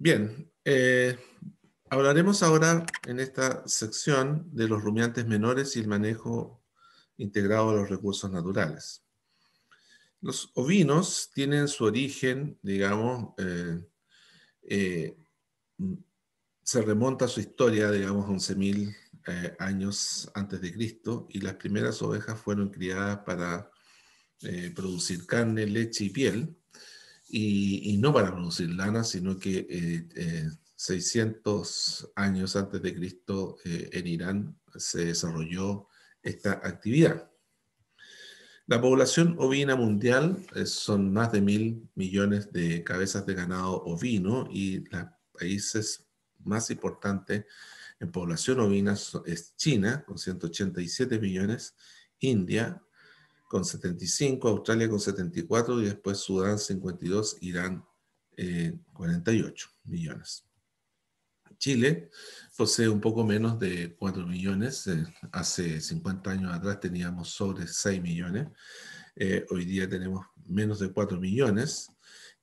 Bien, eh, hablaremos ahora en esta sección de los rumiantes menores y el manejo integrado de los recursos naturales. Los ovinos tienen su origen, digamos, eh, eh, se remonta a su historia, digamos, 11.000 años antes de Cristo y las primeras ovejas fueron criadas para producir carne, leche y piel y, no para producir lana, sino que 600 eh, eh, años antes de Cristo eh, en Irán se desarrolló esta actividad. La población ovina mundial son más de mil millones de cabezas de ganado ovino y los países más importantes en población ovina es China, con 187 millones, India, con 75, Australia con 74 y después Sudán 52, Irán eh, 48 millones. Chile posee un poco menos de 4 millones. Eh, hace 50 años atrás teníamos sobre 6 millones. Eh, hoy día tenemos menos de 4 millones.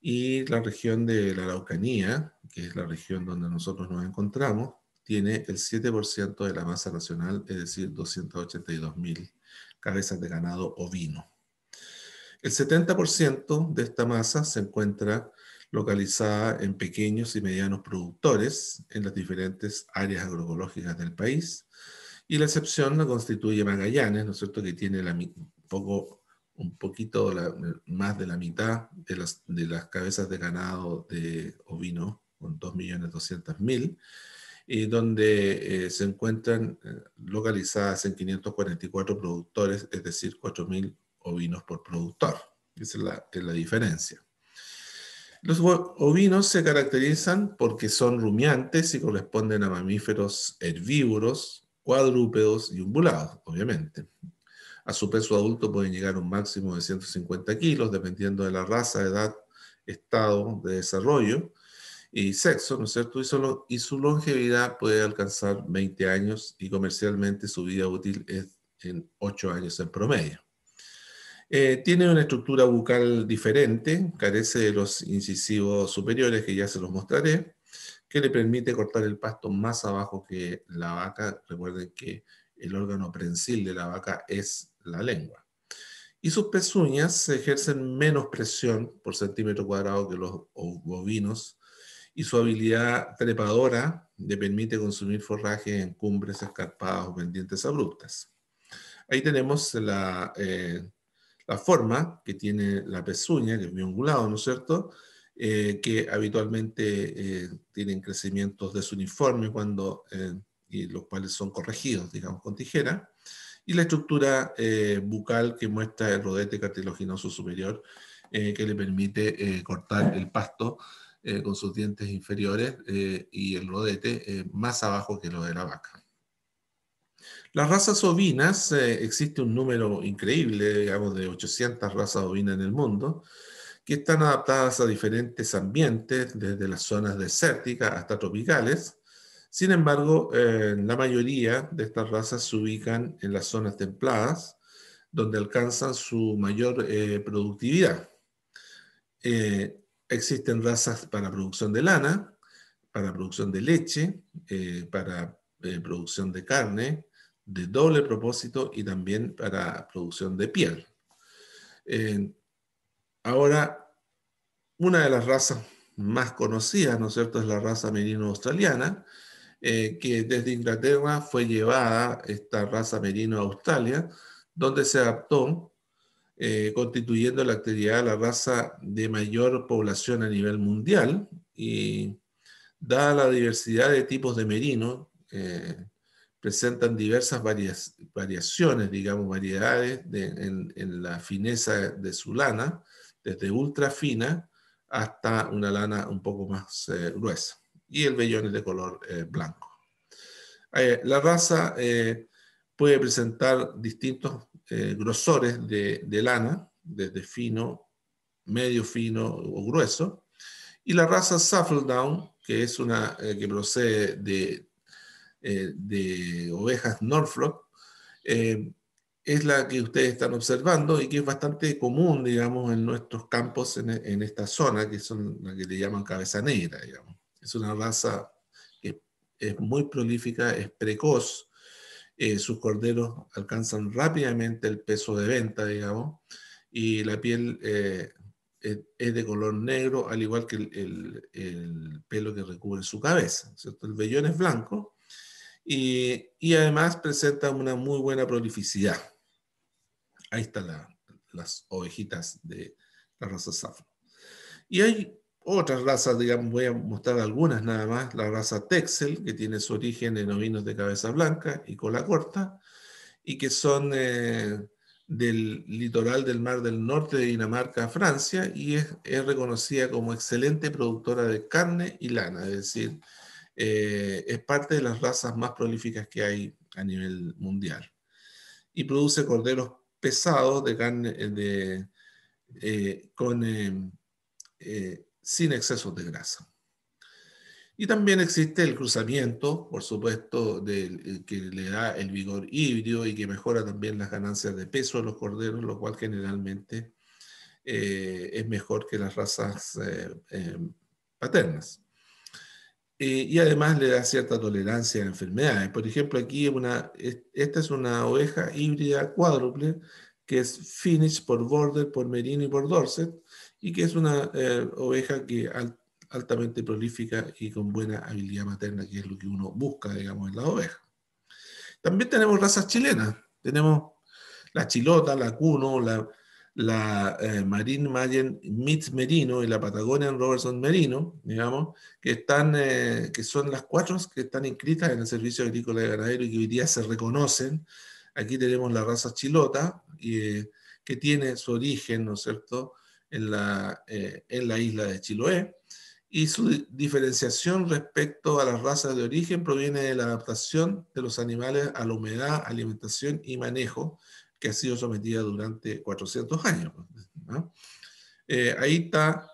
Y la región de la Araucanía, que es la región donde nosotros nos encontramos, tiene el 7% de la masa nacional, es decir, 282 mil cabezas de ganado ovino. El 70% de esta masa se encuentra localizada en pequeños y medianos productores en las diferentes áreas agroecológicas del país. Y la excepción la constituye Magallanes, ¿no es cierto?, que tiene un, poquito más de la mitad de las, de las cabezas de ganado de ovino, con 2.200.000 y donde eh, se encuentran eh, localizadas en 544 productores, es decir, 4.000 ovinos por productor. Esa es la, es la diferencia. Los ovinos se caracterizan porque son rumiantes y corresponden a mamíferos herbívoros, cuadrúpedos y umbulados, obviamente. A su peso adulto pueden llegar a un máximo de 150 kilos, dependiendo de la raza, edad, estado de desarrollo, y sexo, ¿no es cierto? Y, su longevidad puede alcanzar 20 años y comercialmente su vida útil es en 8 años en promedio. Eh, tiene una estructura bucal diferente, carece de los incisivos superiores que ya se los mostraré, que le permite cortar el pasto más abajo que la vaca. Recuerden que el órgano prensil de la vaca es la lengua. Y sus pezuñas ejercen menos presión por centímetro cuadrado que los bovinos, y su habilidad trepadora le permite consumir forraje en cumbres escarpadas o pendientes abruptas. Ahí tenemos eh, la, forma que tiene la pezuña, que es biongulado, ¿no es cierto?, eh, que habitualmente eh, tienen crecimientos desuniformes cuando, eh, y los cuales son corregidos, digamos, con tijera, y la estructura bucal que muestra el rodete cartilaginoso superior, que le permite cortar el pasto eh, con sus dientes inferiores eh, y el rodete eh, más abajo que lo de la vaca. Las razas ovinas, existe un número increíble, digamos, de 800 razas ovinas en el mundo, que están adaptadas a diferentes ambientes, desde las zonas desérticas hasta tropicales. Sin embargo, la mayoría de estas razas se ubican en las zonas templadas, donde alcanzan su mayor productividad existen razas para producción de lana, para producción de leche, eh, para eh, producción de carne, de doble propósito y también para producción de piel. Eh, ahora, una de las razas más conocidas, ¿no es cierto?, es la raza merino-australiana, que desde Inglaterra fue llevada esta raza merino a Australia, donde se adaptó eh, constituyendo la actividad la raza de mayor población a nivel mundial y dada la diversidad de tipos de merino, eh, presentan diversas variaciones, digamos, variedades en, la fineza de su lana, desde ultra fina hasta una lana un poco más eh, gruesa. Y el vellón es de color blanco. la raza puede presentar distintos eh, grosores de, lana, desde fino, medio fino o grueso, y la raza Down que es una eh, que procede de, eh, ovejas Norfolk, es la que ustedes están observando y que es bastante común, digamos, en nuestros campos en, esta zona, que son la que le llaman cabeza negra, digamos. Es una raza que es muy prolífica, es precoz, eh, sus corderos alcanzan rápidamente el peso de venta, digamos, y la piel eh, es, de color negro, al igual que el, pelo que recubre su cabeza, ¿cierto? El vellón es blanco y, además presenta una muy buena prolificidad. Ahí están las ovejitas de la raza safra. Y hay otras razas, digamos, voy a mostrar algunas nada más, la raza Texel, que tiene su origen en ovinos de cabeza blanca y cola corta, y que son eh, del litoral del Mar del Norte de Dinamarca Francia, y es, es reconocida como excelente productora de carne y lana, es decir, eh, es parte de las razas más prolíficas que hay a nivel mundial. Y produce corderos pesados de carne eh, con sin excesos de grasa. Y también existe el cruzamiento, por supuesto, eh, que le da el vigor híbrido y que mejora también las ganancias de peso a los corderos, lo cual generalmente eh, es mejor que las razas eh, paternas. y además le da cierta tolerancia a enfermedades. Por ejemplo, aquí esta es una oveja híbrida cuádruple que es finish por Border, por Merino y por Dorset, y que es una eh, oveja que altamente prolífica y con buena habilidad materna, que es lo que uno busca, digamos, en la oveja. También tenemos razas chilenas. Tenemos la chilota, la cuno, la, eh, marine Mayen Mitz Merino y la Patagonian Robertson Merino, digamos, que, están, eh, que son las cuatro que están inscritas en el Servicio Agrícola y Ganadero y que hoy día se reconocen. Aquí tenemos la raza chilota, que tiene su origen, ¿no es cierto?, en la, eh, en la isla de Chiloé, y su diferenciación respecto a las razas de origen proviene de la adaptación de los animales a la humedad, alimentación y manejo que ha sido sometida durante 400 años. Eh, ahí está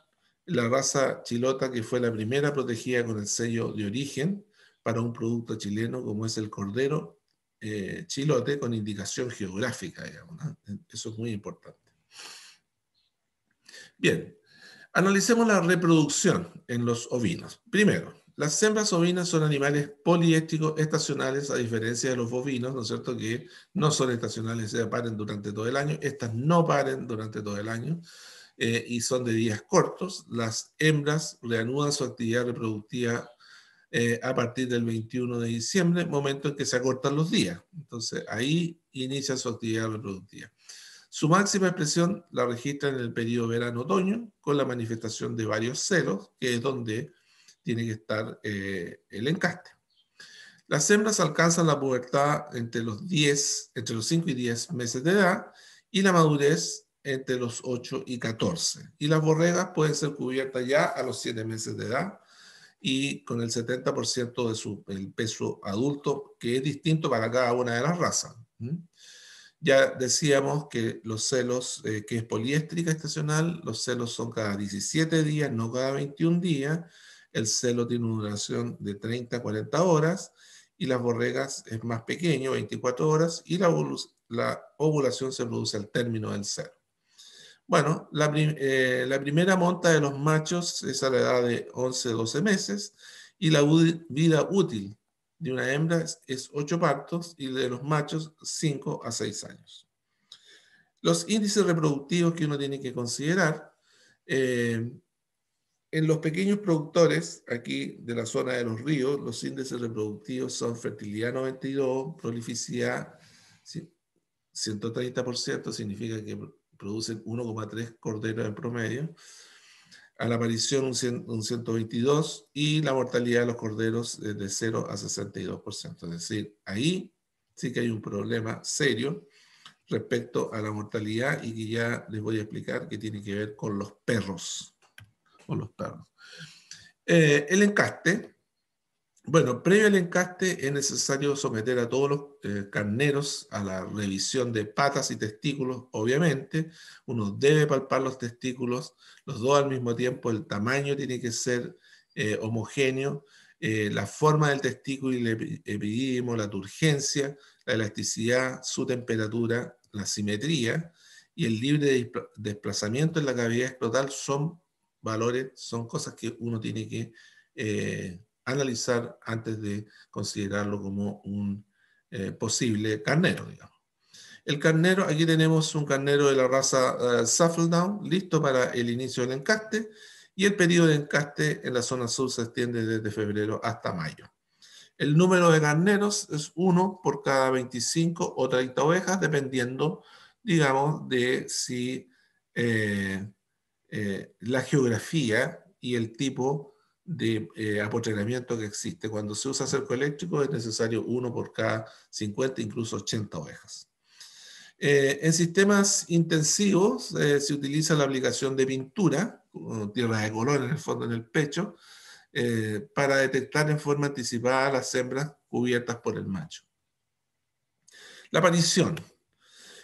la raza chilota que fue la primera protegida con el sello de origen para un producto chileno como es el cordero eh, chilote con indicación geográfica, digamos, Eso es muy importante. Bien, analicemos la reproducción en los ovinos. Primero, las hembras ovinas son animales poliéticos estacionales, a diferencia de los bovinos, ¿no es cierto?, que no son estacionales, se paren durante todo el año. Estas no paren durante todo el año eh, y son de días cortos. Las hembras reanudan su actividad reproductiva eh, a partir del 21 de diciembre, momento en que se acortan los días. Entonces, ahí inicia su actividad reproductiva. Su máxima expresión la registra en el periodo verano-otoño, con la manifestación de varios ceros, que es donde tiene que estar eh, el encaste. Las hembras alcanzan la pubertad entre los, 10, 5 y 10 meses de edad y la madurez entre los 8 y 14. Y las borregas pueden ser cubiertas ya a los 7 meses de edad y con el 70% del de peso adulto, que es distinto para cada una de las razas. ¿Mm? Ya decíamos que los celos, eh, que es poliéstrica estacional, los celos son cada 17 días, no cada 21 días. El celo tiene una duración de 30 a 40 horas y las borregas es más pequeño, 24 horas, y la, la ovulación se produce al término del celo. Bueno, la, eh, la, primera monta de los machos es a la edad de 11-12 meses y la vida útil de una hembra es 8 partos y de los machos 5 a 6 años. Los índices reproductivos que uno tiene que considerar, eh, en los pequeños productores, aquí de la zona de los ríos, los índices reproductivos son fertilidad 92, prolificidad 130%, significa que producen 1,3 corderos en promedio, a la aparición un, 122 y la mortalidad de los corderos desde de 0 a 62%. Es decir, ahí sí que hay un problema serio respecto a la mortalidad y que ya les voy a explicar que tiene que ver con los perros. Con los perros. Eh, el encaste, bueno, previo al encaste es necesario someter a todos los eh, carneros a la revisión de patas y testículos, obviamente. Uno debe palpar los testículos, los dos al mismo tiempo, el tamaño tiene que ser eh, homogéneo, eh, la forma del testículo y el epidimo, la turgencia, la elasticidad, su temperatura, la simetría y el libre desplazamiento en la cavidad escrotal son valores, son cosas que uno tiene que analizar antes de considerarlo como un eh, posible carnero, digamos. El carnero, aquí tenemos un carnero de la raza uh, listo para el inicio del encaste, y el periodo de encaste en la zona sur se extiende desde febrero hasta mayo. El número de carneros es uno por cada 25 o 30 ovejas, dependiendo, digamos, de si eh, la geografía y el tipo de eh, apotrenamiento que existe. Cuando se usa cerco eléctrico es necesario uno por cada 50, incluso 80 ovejas. Eh, en sistemas intensivos eh, se utiliza la aplicación de pintura, tierras de color en el fondo, en el pecho, para detectar en forma anticipada las hembras cubiertas por el macho. La aparición.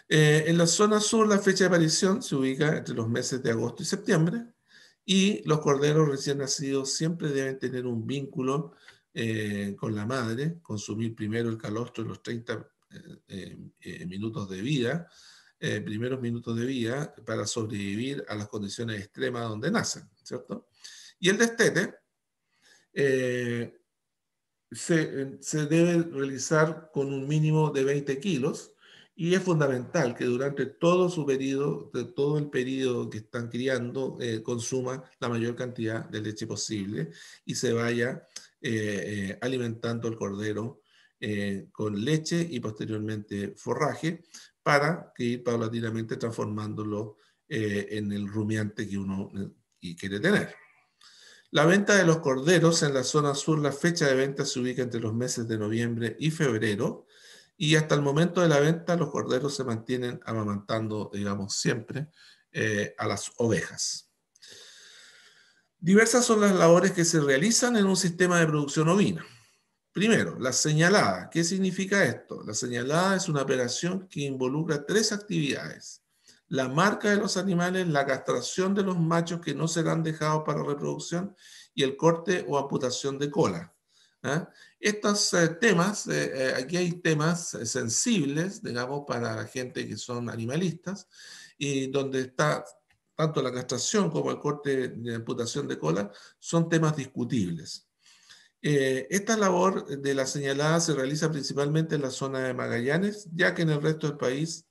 en la zona sur la fecha de aparición se ubica entre los meses de agosto y septiembre, y los corderos recién nacidos siempre deben tener un vínculo eh, con la madre, consumir primero el calostro en los 30 eh, eh, minutos de vida, primeros minutos de vida, para sobrevivir a las condiciones extremas donde nacen, ¿cierto? Y el destete se, se debe realizar con un mínimo de 20 kilos, y es fundamental que durante todo su periodo, de todo el periodo que están criando, eh, consuma la mayor cantidad de leche posible y se vaya eh, eh, alimentando el cordero eh, con leche y posteriormente forraje para que ir paulatinamente transformándolo en el rumiante que uno quiere tener. La venta de los corderos en la zona sur, la fecha de venta se ubica entre los meses de noviembre y febrero y hasta el momento de la venta, los corderos se mantienen amamantando, digamos, siempre eh, a las ovejas. Diversas son las labores que se realizan en un sistema de producción ovina. Primero, la señalada. ¿Qué significa esto? La señalada es una operación que involucra tres actividades. La marca de los animales, la castración de los machos que no serán dejados para reproducción y el corte o amputación de cola. ¿ah? Estos eh, temas, eh, eh, aquí hay temas sensibles, digamos, para la gente que son animalistas, y donde está tanto la castración como el corte de amputación de cola, son temas discutibles. esta labor de la señalada se realiza principalmente en la zona de Magallanes, ya que en el resto del país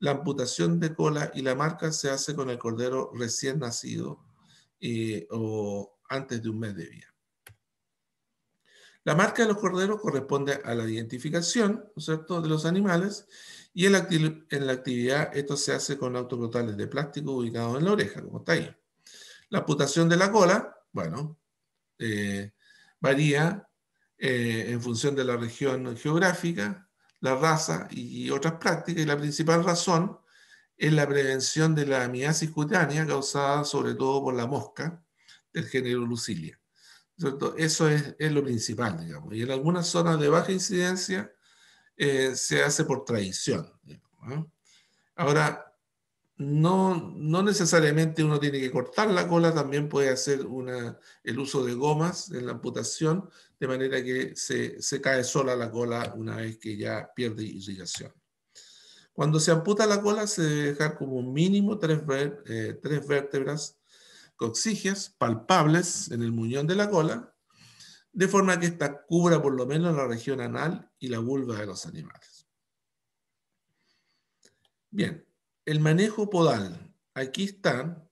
la amputación de cola y la marca se hace con el cordero recién nacido o antes de un mes de vida. La marca de los corderos corresponde a la identificación, de los animales y en la, actividad esto se hace con autocrotales de plástico ubicados en la oreja, como está ahí. La amputación de la cola, bueno, eh, varía eh, en función de la región geográfica, la raza y, otras prácticas, y la principal razón es la prevención de la amiasis cutánea causada sobre todo por la mosca del género Lucilia. Eso es, es, lo principal, digamos. Y en algunas zonas de baja incidencia eh, se hace por tradición. ¿eh? Ahora, no, no, necesariamente uno tiene que cortar la cola, también puede hacer una, el uso de gomas en la amputación, de manera que se, se cae sola la cola una vez que ya pierde irrigación. Cuando se amputa la cola, se debe dejar como mínimo tres, eh, tres vértebras coxigias palpables en el muñón de la cola, de forma que ésta cubra por lo menos la región anal y la vulva de los animales. Bien, el manejo podal. Aquí está,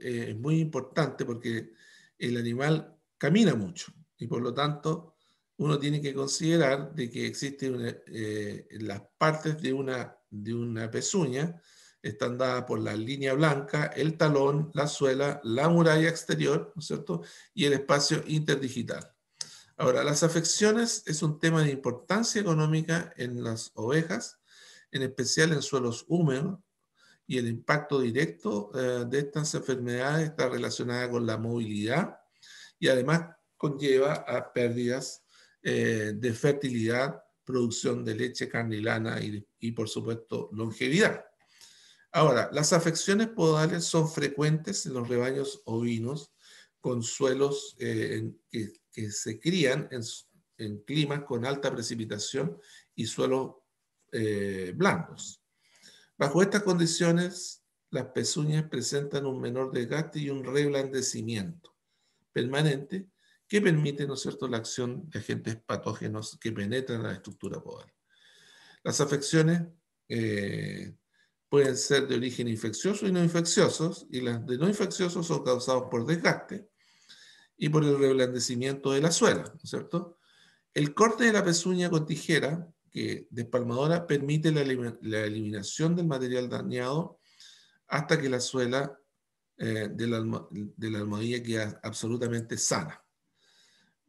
eh, es muy importante porque el animal camina mucho y por lo tanto uno tiene que considerar de que existen eh, las partes de una pezuña están dadas por la línea blanca, el talón, la suela, la muralla exterior, ¿no es cierto? Y el espacio interdigital. Ahora, las afecciones es un tema de importancia económica en las ovejas, en especial en suelos húmedos, y el impacto directo eh, de estas enfermedades está relacionada con la movilidad y además conlleva a pérdidas eh, de fertilidad, producción de leche, carne y por supuesto longevidad. Ahora, las afecciones podales son frecuentes en los rebaños ovinos con suelos eh, que, se crían en, climas con alta precipitación y suelos eh, blancos. Bajo estas condiciones, las pezuñas presentan un menor desgaste y un reblandecimiento permanente que permite, ¿no cierto?, la acción de agentes patógenos que penetran la estructura podal. Las afecciones eh, pueden ser de origen infeccioso y no infecciosos, y las de no infecciosos son causados por desgaste y por el reblandecimiento de la suela, cierto? El corte de la pezuña con tijera, que despalmadora, permite la, eliminación del material dañado hasta que la suela eh, de, la, almohadilla queda absolutamente sana.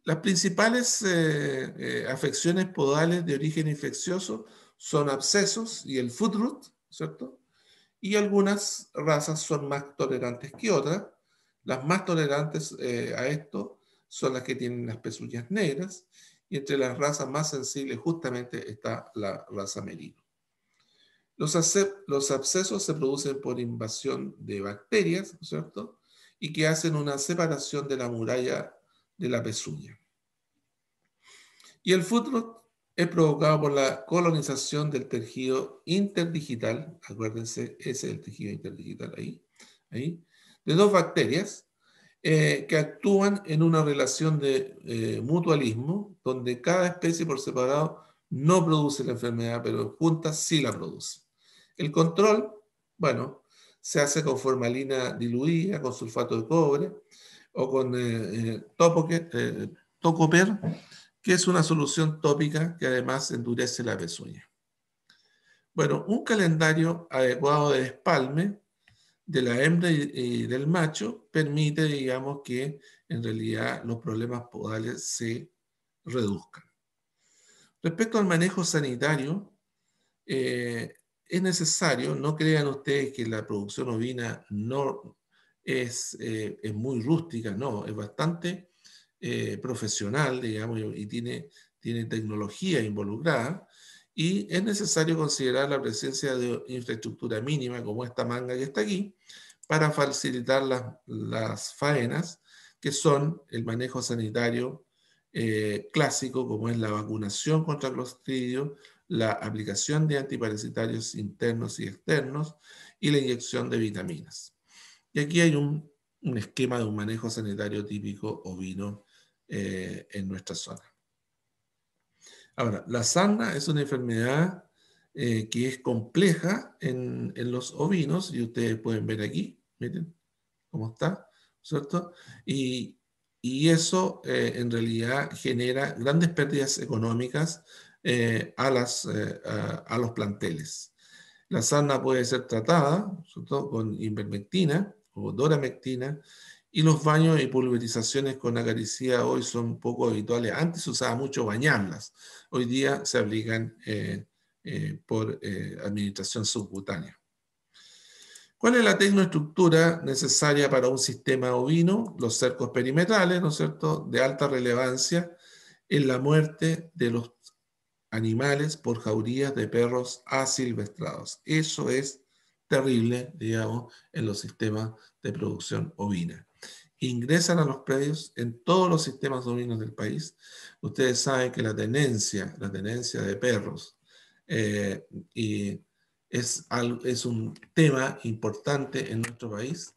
Las principales eh, eh, afecciones podales de origen infeccioso son abscesos y el foot root, ¿cierto? Y algunas razas son más tolerantes que otras. Las más tolerantes eh, a esto son las que tienen las pezuñas negras y entre las razas más sensibles justamente está la raza merino. Los, abscesos se producen por invasión de bacterias, ¿cierto? Y que hacen una separación de la muralla de la pezuña. Y el rot, es provocado por la colonización del tejido interdigital, acuérdense, ese es el tejido interdigital ahí, ahí de dos bacterias eh, que actúan en una relación de eh, mutualismo, donde cada especie por separado no produce la enfermedad, pero juntas sí la produce. El control, bueno, se hace con formalina diluida, con sulfato de cobre o con eh, eh tocoper que es una solución tópica que además endurece la pezuña. Bueno, un calendario adecuado de espalme de la hembra y del macho permite, digamos, que en realidad los problemas podales se reduzcan. Respecto al manejo sanitario, eh, es necesario, no crean ustedes que la producción ovina no es, eh, es muy rústica, no, es bastante eh, profesional, digamos, y, tiene, tiene tecnología involucrada, y es necesario considerar la presencia de infraestructura mínima como esta manga que está aquí para facilitar las, faenas que son el manejo sanitario eh, clásico como es la vacunación contra clostridio, la aplicación de antiparasitarios internos y externos y la inyección de vitaminas. Y aquí hay un, un esquema de un manejo sanitario típico ovino eh, en nuestra zona. Ahora, la sarna es una enfermedad eh, que es compleja en, los ovinos, y ustedes pueden ver aquí, miren cómo está, ¿cierto? Y, y eso eh, en realidad genera grandes pérdidas económicas a, las, los planteles. La sarna puede ser tratada ¿cierto? con invermectina o doramectina y los baños y pulverizaciones con acaricida hoy son poco habituales. Antes se usaba mucho bañarlas. Hoy día se aplican eh, eh, por eh, administración subcutánea. ¿Cuál es la tecnoestructura necesaria para un sistema ovino? Los cercos perimetrales, ¿no es cierto?, de alta relevancia en la muerte de los animales por jaurías de perros asilvestrados. Eso es terrible, digamos, en los sistemas de producción ovina ingresan a los predios en todos los sistemas dominos del país. Ustedes saben que la tenencia, la tenencia de perros, eh, y es, es un tema importante en nuestro país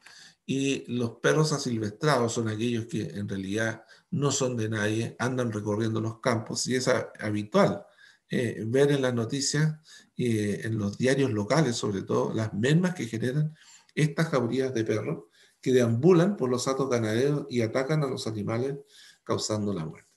y los perros asilvestrados son aquellos que en realidad no son de nadie, andan recorriendo los campos y es habitual eh, ver en las noticias, y eh, en los diarios locales sobre todo, las mermas que generan estas jaurías de perros que deambulan por los atos ganaderos y atacan a los animales causando la muerte.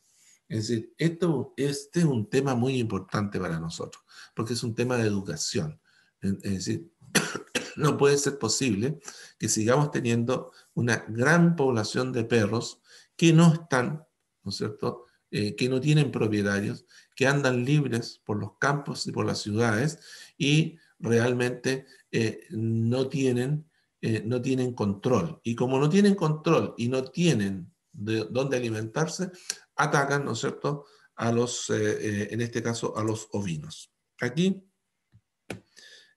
Es decir, esto, este es un tema muy importante para nosotros, porque es un tema de educación. Es decir, no puede ser posible que sigamos teniendo una gran población de perros que no están, ¿no es cierto?, eh, que no tienen propietarios, que andan libres por los campos y por las ciudades y realmente eh, no tienen eh, no tienen control. Y como no tienen control y no tienen de dónde alimentarse, atacan, ¿no es cierto?, a los, eh, eh, en este caso, a los ovinos. Aquí,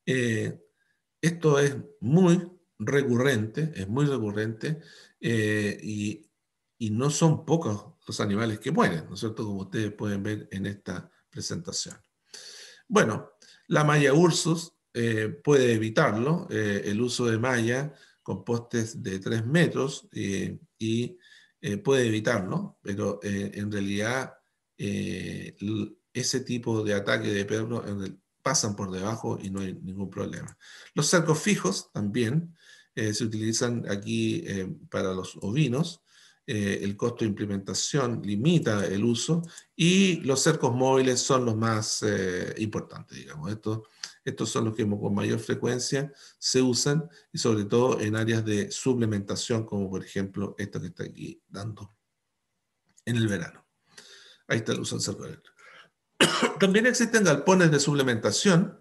esto es muy recurrente, es muy recurrente, y, y no son pocos los animales que mueren, ¿no es cierto?, como ustedes pueden ver en esta presentación. Bueno, la maya ursus eh, puede evitarlo, eh, el uso de malla con postes de 3 metros eh, y puede evitarlo, pero en realidad ese tipo de ataque de perro pasan por debajo y no hay ningún problema. Los cercos fijos también se utilizan aquí para los ovinos eh, el costo de implementación limita el uso y los cercos móviles son los más eh, importantes, digamos. Estos, estos son los que con mayor frecuencia se usan y sobre todo en áreas de suplementación, como por ejemplo esto que está aquí dando en el verano. Ahí está el uso del cerco También existen galpones de suplementación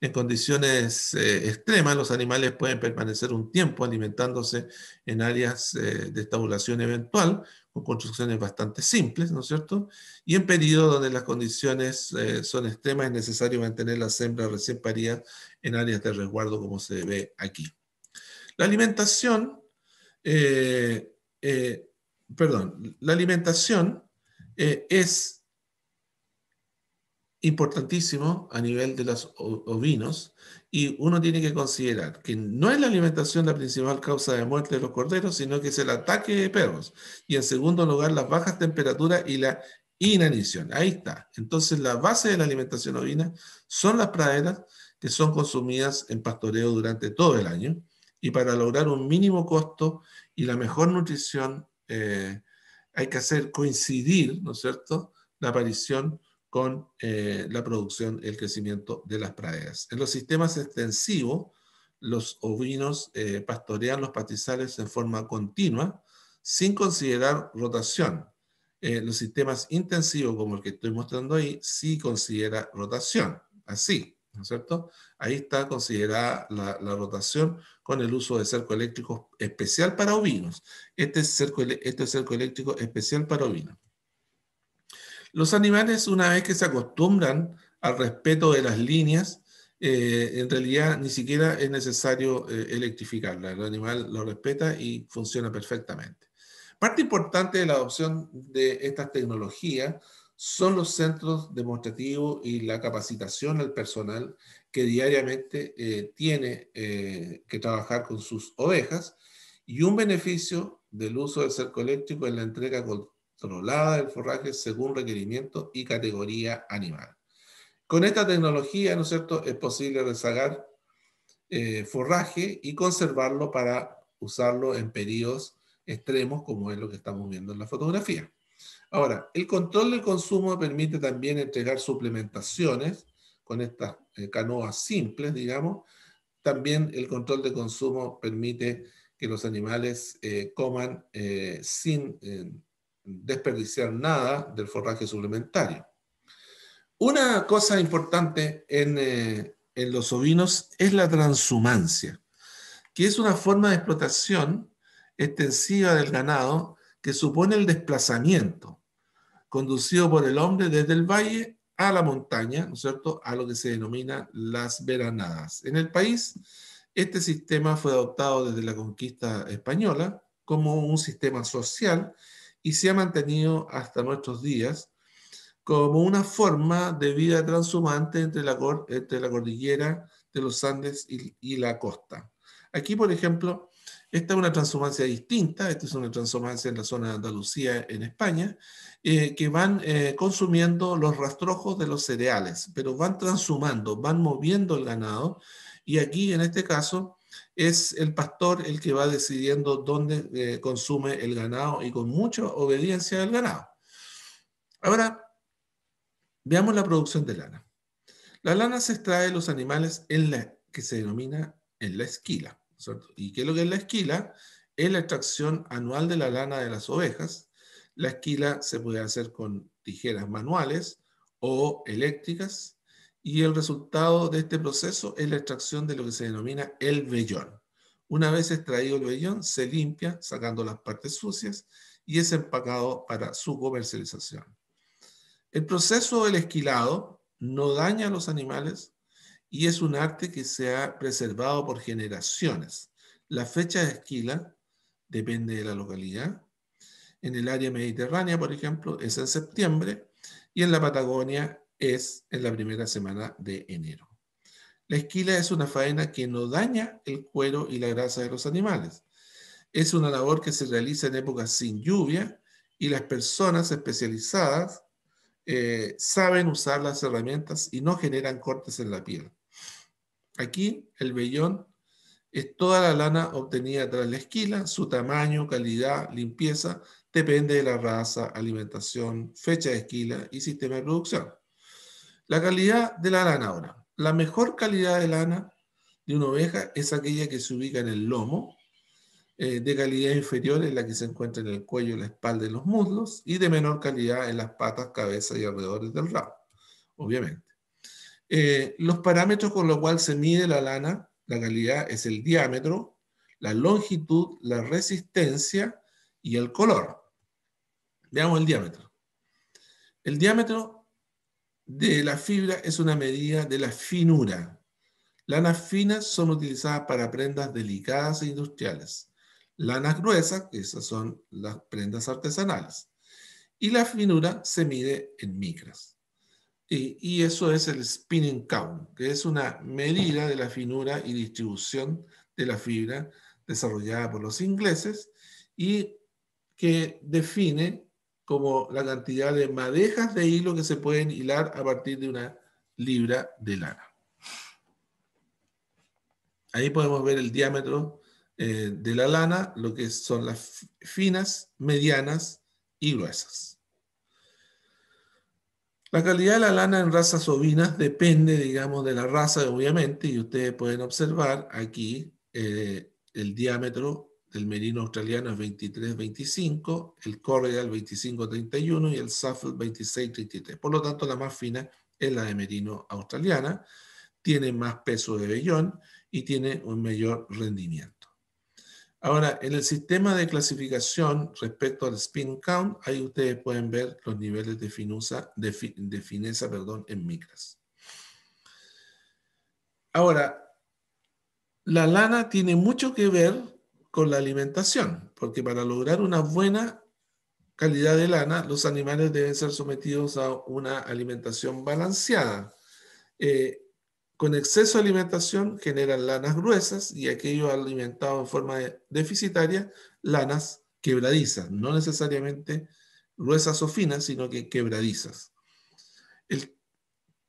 en condiciones eh, extremas, los animales pueden permanecer un tiempo alimentándose en áreas eh, de estabulación eventual, con construcciones bastante simples, ¿no es cierto? Y en periodos donde las condiciones eh, son extremas, es necesario mantener las hembras recién paridas en áreas de resguardo, como se ve aquí. La alimentación, perdón, la alimentación es importantísimo a nivel de los ovinos y uno tiene que considerar que no es la alimentación la principal causa de muerte de los corderos, sino que es el ataque de perros y en segundo lugar las bajas temperaturas y la inanición. Ahí está. Entonces la base de la alimentación ovina son las praderas que son consumidas en pastoreo durante todo el año y para lograr un mínimo costo y la mejor nutrición eh, hay que hacer coincidir, ¿no es cierto?, la aparición con eh, la producción, el crecimiento de las praderas. En los sistemas extensivos, los ovinos eh, pastorean los pastizales en forma continua, sin considerar rotación. En eh, los sistemas intensivos, como el que estoy mostrando ahí, sí considera rotación, así, ¿no es cierto? Ahí está considerada la, rotación con el uso de cerco eléctrico especial para ovinos. Este es cerco, este cerco eléctrico especial para ovinos. Los animales, una vez que se acostumbran al respeto de las líneas, eh, en realidad ni siquiera es necesario eh, electrificarla. El animal lo respeta y funciona perfectamente. Parte importante de la adopción de estas tecnologías son los centros demostrativos y la capacitación al personal que diariamente eh, tiene que trabajar con sus ovejas y un beneficio del uso del cerco eléctrico en la entrega controlada del forraje según requerimiento y categoría animal. Con esta tecnología, ¿no es cierto?, es posible rezagar eh, forraje y conservarlo para usarlo en periodos extremos, como es lo que estamos viendo en la fotografía. Ahora, el control del consumo permite también entregar suplementaciones con estas eh, canoas simples, digamos. También el control de consumo permite que los animales eh, coman sin desperdiciar nada del forraje suplementario. Una cosa importante en, eh, los ovinos es la transhumancia, que es una forma de explotación extensiva del ganado que supone el desplazamiento conducido por el hombre desde el valle a la montaña, ¿no es cierto?, a lo que se denomina las veranadas. En el país, este sistema fue adoptado desde la conquista española como un sistema social y se ha mantenido hasta nuestros días como una forma de vida transhumante entre la, cordillera de los Andes y, la costa. Aquí, por ejemplo, esta es una transhumancia distinta, esta es una transhumancia en la zona de Andalucía, en España, eh, que van eh, consumiendo los rastrojos de los cereales, pero van transhumando, van moviendo el ganado, y aquí, en este caso, es el pastor el que va decidiendo dónde eh, consume el ganado y con mucha obediencia del ganado. Ahora, veamos la producción de lana. La lana se extrae de los animales en la, que se denomina en la esquila. ¿Y qué es lo que es la esquila? Es la extracción anual de la lana de las ovejas. La esquila se puede hacer con tijeras manuales o eléctricas y el resultado de este proceso es la extracción de lo que se denomina el vellón. Una vez extraído el vellón, se limpia sacando las partes sucias y es empacado para su comercialización. El proceso del esquilado no daña a los animales y es un arte que se ha preservado por generaciones. La fecha de esquila depende de la localidad. En el área mediterránea, por ejemplo, es en septiembre y en la Patagonia es en la primera semana de enero. La esquila es una faena que no daña el cuero y la grasa de los animales. Es una labor que se realiza en épocas sin lluvia y las personas especializadas eh, saben usar las herramientas y no generan cortes en la piel. Aquí el vellón es toda la lana obtenida tras la esquila, su tamaño, calidad, limpieza, depende de la raza, alimentación, fecha de esquila y sistema de producción. La calidad de la lana ahora. La mejor calidad de lana de una oveja es aquella que se ubica en el lomo, eh, de calidad inferior es la que se encuentra en el cuello, la espalda y los muslos, y de menor calidad en las patas, cabeza y alrededores del rabo, obviamente. Eh, los parámetros con los cuales se mide la lana, la calidad es el diámetro, la longitud, la resistencia y el color. Veamos el diámetro. El diámetro de la fibra es una medida de la finura. Lanas finas son utilizadas para prendas delicadas e industriales. Lanas gruesas, esas son las prendas artesanales. Y la finura se mide en micras. Y, y eso es el spinning count, que es una medida de la finura y distribución de la fibra desarrollada por los ingleses y que define como la cantidad de madejas de hilo que se pueden hilar a partir de una libra de lana. Ahí podemos ver el diámetro eh, de la lana, lo que son las finas, medianas y gruesas. La calidad de la lana en razas ovinas depende, digamos, de la raza, obviamente, y ustedes pueden observar aquí eh, el diámetro el Merino australiano es 23-25, el Cordial 25-31 y el Suffolk 26-33. Por lo tanto, la más fina es la de Merino australiana, tiene más peso de vellón y tiene un mayor rendimiento. Ahora, en el sistema de clasificación respecto al spin count, ahí ustedes pueden ver los niveles de, finusa, de, fineza perdón, en micras. Ahora, la lana tiene mucho que ver con la alimentación, porque para lograr una buena calidad de lana, los animales deben ser sometidos a una alimentación balanceada. Eh, con exceso de alimentación generan lanas gruesas y aquellos alimentados en forma deficitaria, lanas quebradizas, no necesariamente gruesas o finas, sino que quebradizas. El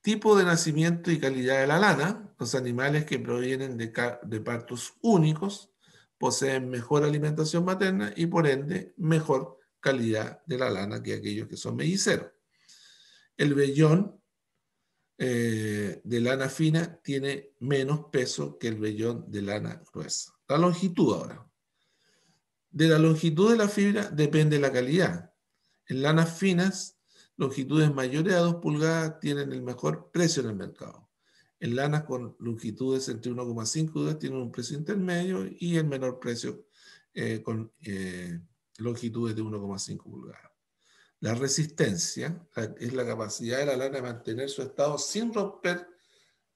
tipo de nacimiento y calidad de la lana, los animales que provienen de partos únicos, poseen mejor alimentación materna y por ende mejor calidad de la lana que aquellos que son melliceros. El vellón eh, de lana fina tiene menos peso que el vellón de lana gruesa. La longitud ahora. De la longitud de la fibra depende la calidad. En lanas finas, longitudes mayores a 2 pulgadas tienen el mejor precio en el mercado. En lanas con longitudes entre 1,5 y 2 tienen un precio intermedio y el menor precio eh, con eh, longitudes de 1,5 pulgadas. La resistencia es la capacidad de la lana de mantener su estado sin romper,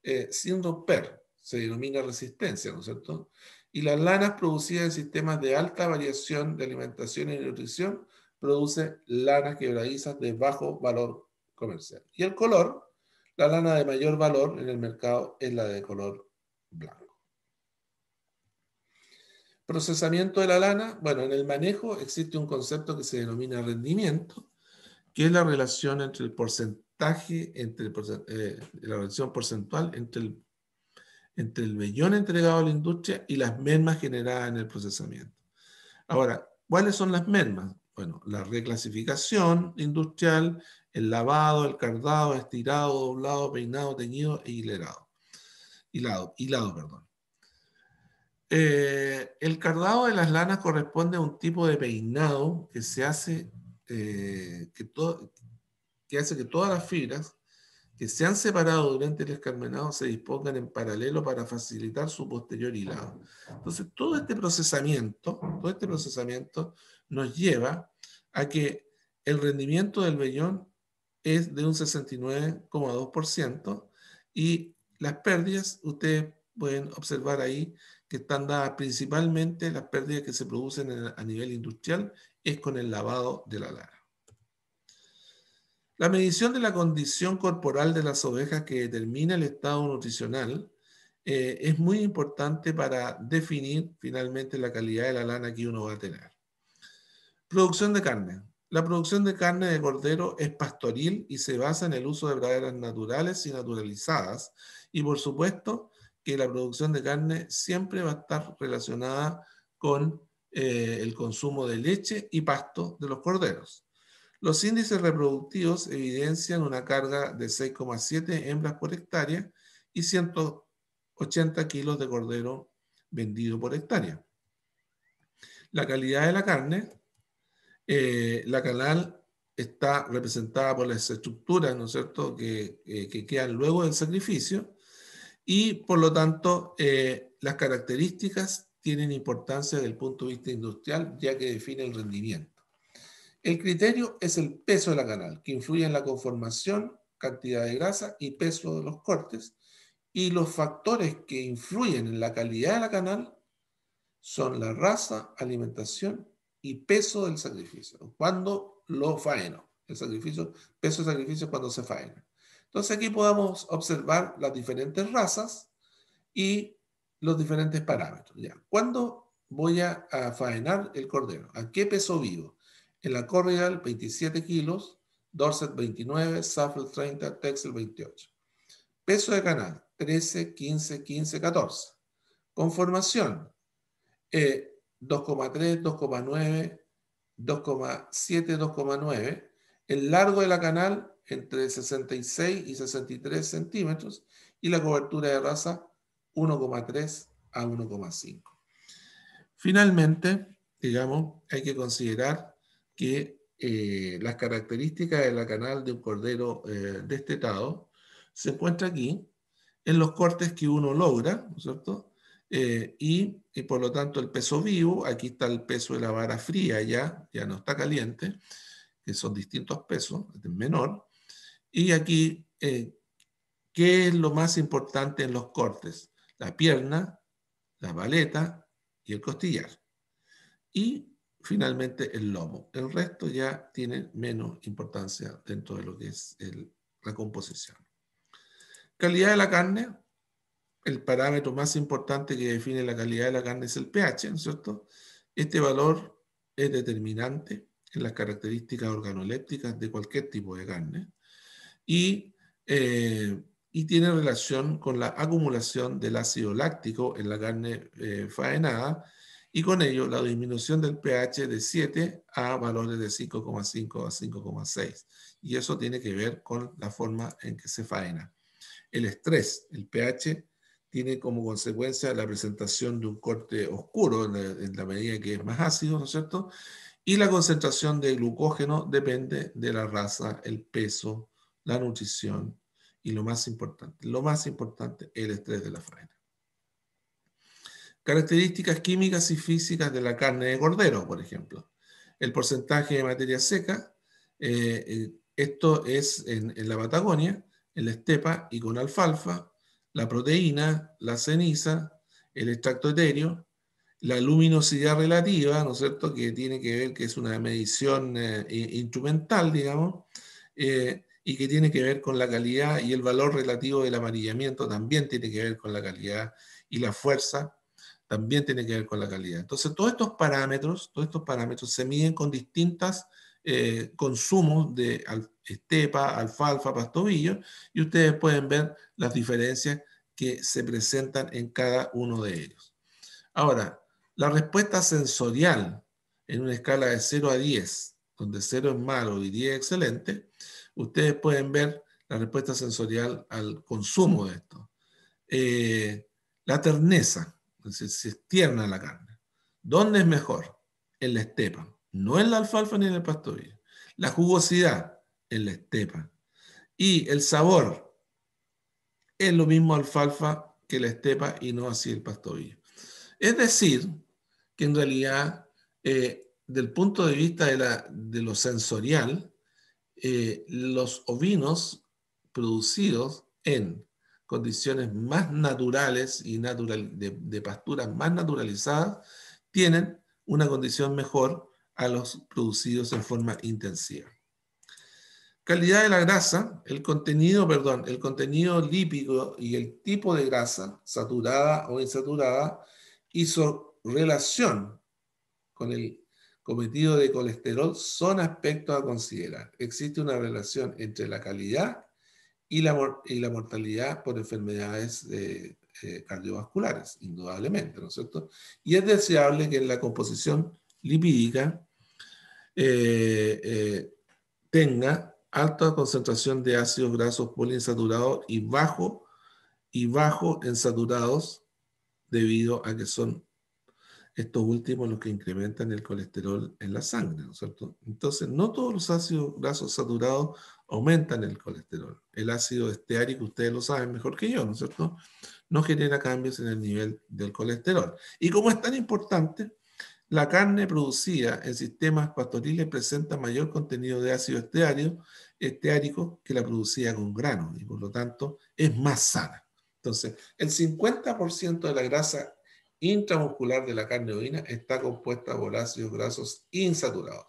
eh, sin romper, se denomina resistencia, ¿no es cierto? Y las lanas producidas en sistemas de alta variación de alimentación y nutrición producen lanas quebradizas de bajo valor comercial. Y el color, la lana de mayor valor en el mercado es la de color blanco. Procesamiento de la lana. Bueno, en el manejo existe un concepto que se denomina rendimiento, que es la relación entre el porcentaje, entre eh, la relación porcentual entre el, entre vellón entregado a la industria y las mermas generadas en el procesamiento. Ahora, ¿cuáles son las mermas? Bueno, la reclasificación industrial el lavado, el cardado, estirado, doblado, peinado, teñido e hilerado. Hilado, hilado, perdón. Eh, el cardado de las lanas corresponde a un tipo de peinado que se hace, eh, que, que hace que todas las fibras que se han separado durante el escarmenado se dispongan en paralelo para facilitar su posterior hilado. Entonces, todo este procesamiento, todo este procesamiento nos lleva a que el rendimiento del vellón es de un 69,2% y las pérdidas, ustedes pueden observar ahí que están dadas principalmente las pérdidas que se producen a nivel industrial, es con el lavado de la lana. La medición de la condición corporal de las ovejas que determina el estado nutricional eh, es muy importante para definir finalmente la calidad de la lana que uno va a tener. Producción de carne. La producción de carne de cordero es pastoril y se basa en el uso de praderas naturales y naturalizadas. Y por supuesto que la producción de carne siempre va a estar relacionada con eh, el consumo de leche y pasto de los corderos. Los índices reproductivos evidencian una carga de 6,7 hembras por hectárea y 180 kilos de cordero vendido por hectárea. La calidad de la carne eh, la canal está representada por las estructuras, ¿no es cierto?, que, eh, quedan luego del sacrificio y por lo tanto eh, las características tienen importancia desde el punto de vista industrial ya que define el rendimiento. El criterio es el peso de la canal, que influye en la conformación, cantidad de grasa y peso de los cortes, y los factores que influyen en la calidad de la canal son la raza, alimentación y peso del sacrificio, cuando lo faeno. El sacrificio, peso del sacrificio cuando se faena. Entonces aquí podemos observar las diferentes razas y los diferentes parámetros. Ya. ¿Cuándo voy a, faenar el cordero? ¿A qué peso vivo? En la Corrigal 27 kilos, Dorset 29, Suffield 30, Texel 28. Peso de canal 13, 15, 15, 14. Conformación. Eh, 2,3, 2,9, 2,7, 2,9. El largo de la canal entre 66 y 63 centímetros y la cobertura de raza 1,3 a 1,5. Finalmente, digamos, hay que considerar que eh, las características de la canal de un cordero eh, destetado se encuentran aquí en los cortes que uno logra, ¿no es cierto? Eh, y, por lo tanto el peso vivo, aquí está el peso de la vara fría ya, ya no está caliente, que son distintos pesos, es menor. Y aquí, eh, ¿qué es lo más importante en los cortes? La pierna, la baleta y el costillar. Y finalmente el lomo. El resto ya tiene menos importancia dentro de lo que es la composición. Calidad de la carne, el parámetro más importante que define la calidad de la carne es el pH, ¿no es cierto? Este valor es determinante en las características organolépticas de cualquier tipo de carne y, eh, tiene relación con la acumulación del ácido láctico en la carne eh, faenada y con ello la disminución del pH de 7 a valores de 5,5 a 5,6. Y eso tiene que ver con la forma en que se faena. El estrés, el pH, tiene como consecuencia la presentación de un corte oscuro en la, medida que es más ácido, ¿no es cierto? Y la concentración de glucógeno depende de la raza, el peso, la nutrición y lo más importante, lo más importante, el estrés de la faena. Características químicas y físicas de la carne de cordero, por ejemplo. El porcentaje de materia seca, eh, eh, esto es en la Patagonia, en la estepa y con alfalfa, la proteína, la ceniza, el extracto etéreo, la luminosidad relativa, ¿no es cierto?, que tiene que ver, que es una medición eh, instrumental, digamos, eh, y que tiene que ver con la calidad y el valor relativo del amarillamiento también tiene que ver con la calidad y la fuerza también tiene que ver con la calidad. Entonces, todos estos parámetros, todos estos parámetros se miden con distintas eh, consumos de, estepa, alfalfa, pastovillo, y ustedes pueden ver las diferencias que se presentan en cada uno de ellos. Ahora, la respuesta sensorial en una escala de 0 a 10, donde 0 es malo y 10 excelente, ustedes pueden ver la respuesta sensorial al consumo de esto. Eh, la terneza, si es, tierna la carne. ¿Dónde es mejor? En la estepa, no en la alfalfa ni en el pastovillo. La jugosidad, en la estepa. Y el sabor es lo mismo alfalfa que la estepa y no así el pastorillo Es decir, que en realidad, eh, del punto de vista de, lo sensorial, eh, los ovinos producidos en condiciones más naturales y de, de pasturas más naturalizadas, tienen una condición mejor a los producidos en forma intensiva. Calidad de la grasa, el contenido, perdón, el contenido lípido y el tipo de grasa, saturada o insaturada, y su relación con el cometido de colesterol son aspectos a considerar. Existe una relación entre la calidad y la, y la mortalidad por enfermedades eh, cardiovasculares, indudablemente, ¿no es cierto? Y es deseable que en la composición lipídica eh, eh, tenga alta concentración de ácidos grasos poliinsaturados y bajo y bajo en saturados debido a que son estos últimos los que incrementan el colesterol en la sangre, ¿no es cierto? Entonces, no todos los ácidos grasos saturados aumentan el colesterol. El ácido esteárico, ustedes lo saben mejor que yo, ¿no es cierto? No genera cambios en el nivel del colesterol. Y como es tan importante, la carne producida en sistemas pastoriles presenta mayor contenido de ácido esteárico, que la producida con grano y por lo tanto es más sana. Entonces, el 50% de la grasa intramuscular de la carne bovina está compuesta por ácidos grasos insaturados.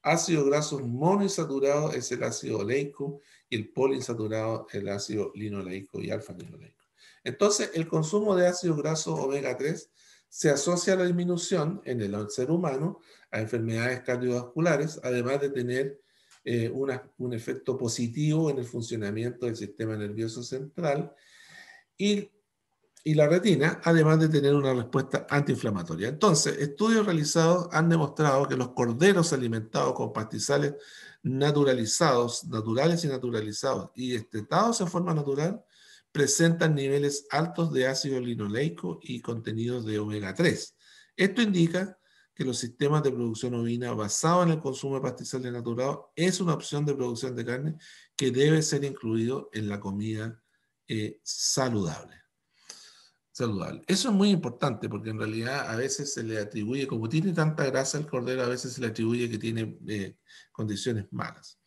Ácidos grasos monoinsaturados es el ácido oleico y el poliinsaturado el ácido linoleico y alfa-linoleico. Entonces, el consumo de ácidos grasos omega 3 se asocia la disminución en el ser humano a enfermedades cardiovasculares, además de tener eh, un efecto positivo en el funcionamiento del sistema nervioso central y, y la retina, además de tener una respuesta antiinflamatoria. Entonces, estudios realizados han demostrado que los corderos alimentados con pastizales naturalizados, naturales y naturalizados y estetados en forma natural, presentan niveles altos de ácido linoleico y contenidos de omega 3. Esto indica que los sistemas de producción ovina basados en el consumo de pastizales natural es una opción de producción de carne que debe ser incluido en la comida eh, saludable. saludable. Eso es muy importante porque en realidad a veces se le atribuye, como tiene tanta grasa el cordero, a veces se le atribuye que tiene eh, condiciones malas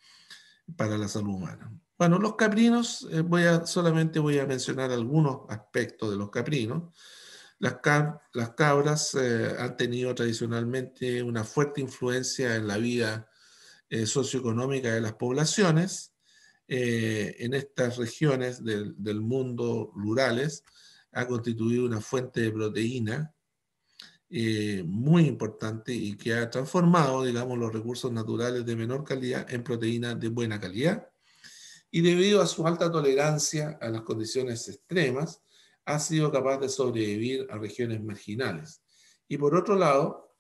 para la salud humana. Bueno, los caprinos, eh, voy solamente voy a mencionar algunos aspectos de los caprinos. Las, las cabras eh, han tenido tradicionalmente una fuerte influencia en la vida eh, socioeconómica de las poblaciones. en estas regiones del, mundo rurales ha constituido una fuente de proteína muy importante y que ha transformado, digamos, los recursos naturales de menor calidad en proteína de buena calidad y debido a su alta tolerancia a las condiciones extremas, ha sido capaz de sobrevivir a regiones marginales. Y por otro lado,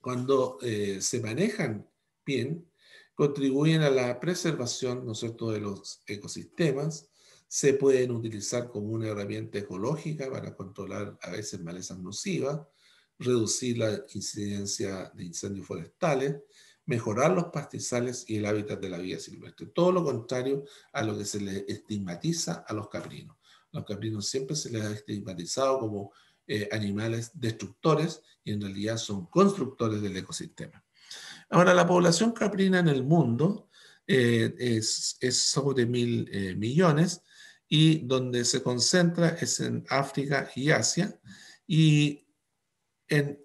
cuando eh, se manejan bien, contribuyen a la preservación ¿no de los ecosistemas, se pueden utilizar como una herramienta ecológica para controlar a veces malezas nocivas, reducir la incidencia de incendios forestales mejorar los pastizales y el hábitat de la vida silvestre. Todo lo contrario a lo que se les estigmatiza a los caprinos. Los caprinos siempre se les ha estigmatizado como eh, animales destructores y en realidad son constructores del ecosistema. Ahora, la población caprina en el mundo eh, es, es, sobre mil eh, millones y donde se concentra es en África y Asia y en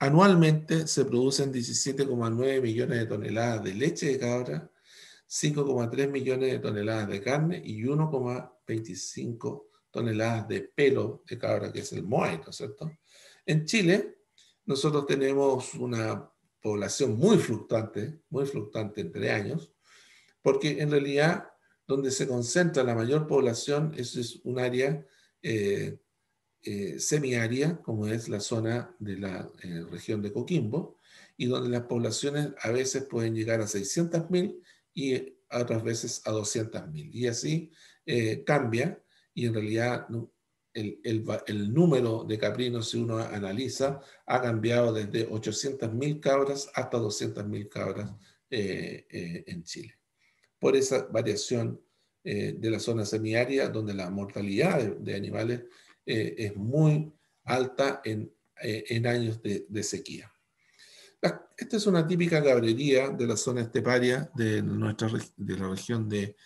Anualmente se producen 17,9 millones de toneladas de leche de cabra, 5,3 millones de toneladas de carne y 1,25 toneladas de pelo de cabra, que es el moai, ¿no es cierto? En Chile, nosotros tenemos una población muy fluctuante, muy fluctuante entre años, porque en realidad donde se concentra la mayor población es, es un área eh, eh, semiárida, como es la zona de la eh, región de Coquimbo, y donde las poblaciones a veces pueden llegar a 600.000 y otras veces a 200.000. Y así eh, cambia y en realidad el, número de caprinos, si uno analiza, ha cambiado desde 800.000 cabras hasta 200.000 cabras eh, en Chile. Por esa variación de la zona semiárida, donde la mortalidad de animales eh, es muy alta en, eh, años de, sequía. esta es una típica cabrería de la zona esteparia de, nuestra, de la región de,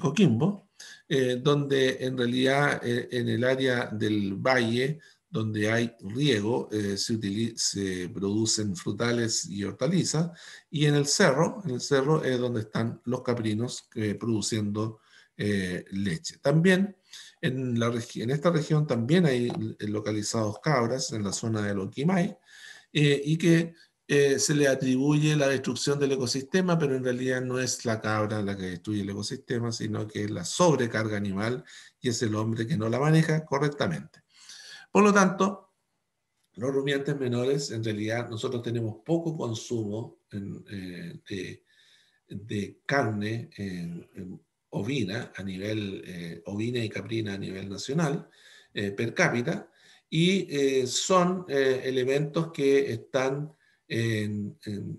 Coquimbo, eh, donde en realidad en el área del valle donde hay riego, se, producen frutales y hortalizas, y en el cerro, en el cerro es donde están los caprinos produciendo leche. También en, esta región también hay eh, localizados cabras en la zona de Loquimay eh, y que eh, se le atribuye la destrucción del ecosistema, pero en realidad no es la cabra la que destruye el ecosistema, sino que es la sobrecarga animal y es el hombre que no la maneja correctamente. Por lo tanto, los rumiantes menores, en realidad nosotros tenemos poco consumo de, carne en, ovina a nivel eh, y caprina a nivel nacional eh, per cápita y eh, son elementos que están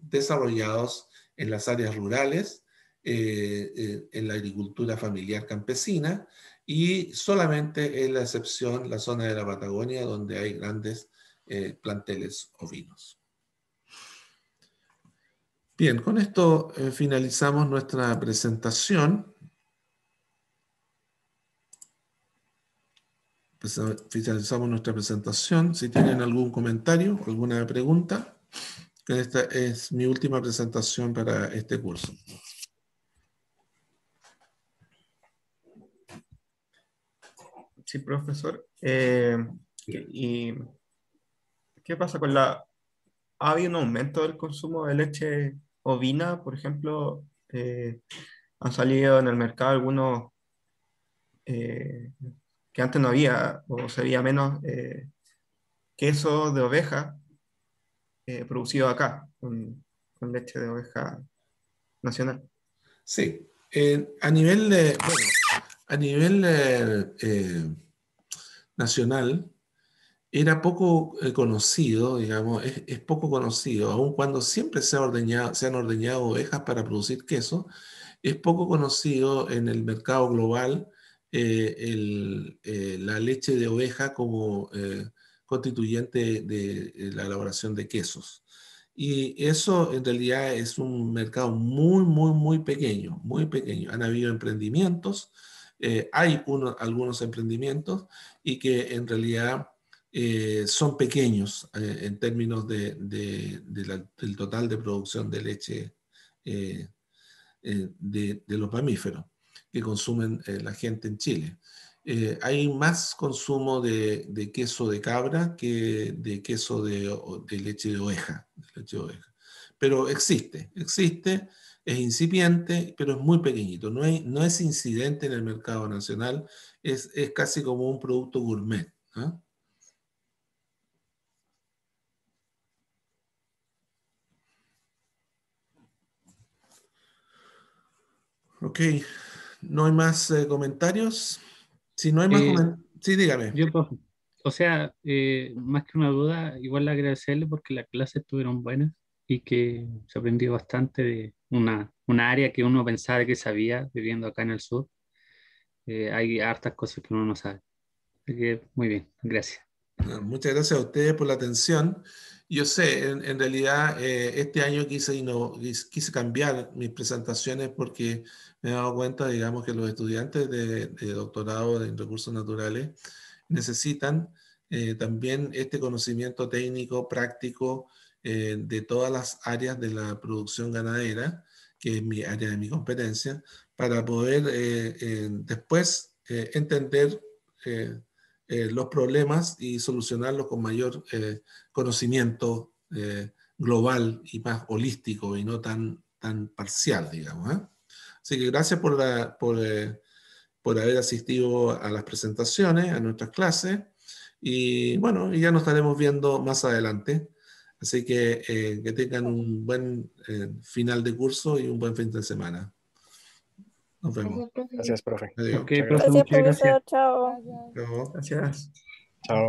desarrollados en las áreas rurales, en la agricultura familiar campesina y solamente en la excepción la zona de la Patagonia donde hay grandes planteles ovinos. Bien, con esto finalizamos nuestra presentación. Pues, finalizamos nuestra presentación. Si tienen algún comentario, alguna pregunta, esta es mi última presentación para este curso. Sí, profesor. Eh, qué pasa con la... ¿Ha habido un aumento del consumo de leche ovina, por ejemplo? Eh, ¿Han salido en el mercado algunos eh, que antes no había, o se menos, eh, queso de oveja eh, producido acá, con, leche de oveja nacional. Sí, eh, a nivel a nivel nacional, era poco conocido, digamos, es, poco conocido, aun cuando siempre se, ha se han ordeñado ovejas para producir queso, es poco conocido en el mercado global eh, eh, la leche de oveja como eh, constituyente de, la elaboración de quesos. Y eso en realidad es un mercado muy, muy, muy pequeño, muy pequeño. Han habido emprendimientos, hay algunos emprendimientos y que en realidad son pequeños en términos del total de producción de leche de los mamíferos que consumen eh, la gente en Chile. Eh, hay más consumo de, queso de cabra que de queso de, leche de oveja, Pero existe, existe, es incipiente, pero es muy pequeñito. No, es incidente en el mercado nacional, es, casi como un producto gourmet. Ok. No hay más eh, comentarios. Si no hay más eh, comentarios. Sí, dígame. Yo, o sea, eh, más que una duda, igual agradecerle porque las clases estuvieron buenas y que se aprendió bastante de una, área que uno pensaba que sabía viviendo acá en el sur. hay hartas cosas que uno no sabe. Así muy bien, gracias. Muchas gracias a ustedes por la atención. Yo sé, en, realidad, eh, este año quise, no, quise cambiar mis presentaciones porque me he dado cuenta, digamos, que los estudiantes de, doctorado en recursos naturales necesitan eh, también este conocimiento técnico, práctico, eh, de todas las áreas de la producción ganadera, que es mi área de mi competencia, para poder después entender eh, los problemas y solucionarlos con mayor eh, conocimiento eh, global y más holístico y no tan, tan parcial, digamos. Así que gracias por, por, haber asistido a las presentaciones, a nuestras clases. Y bueno, ya nos estaremos viendo más adelante. Así que que tengan un buen final de curso y un buen fin de semana. Gracias, profe. Gracias, Chao. Gracias. Chao.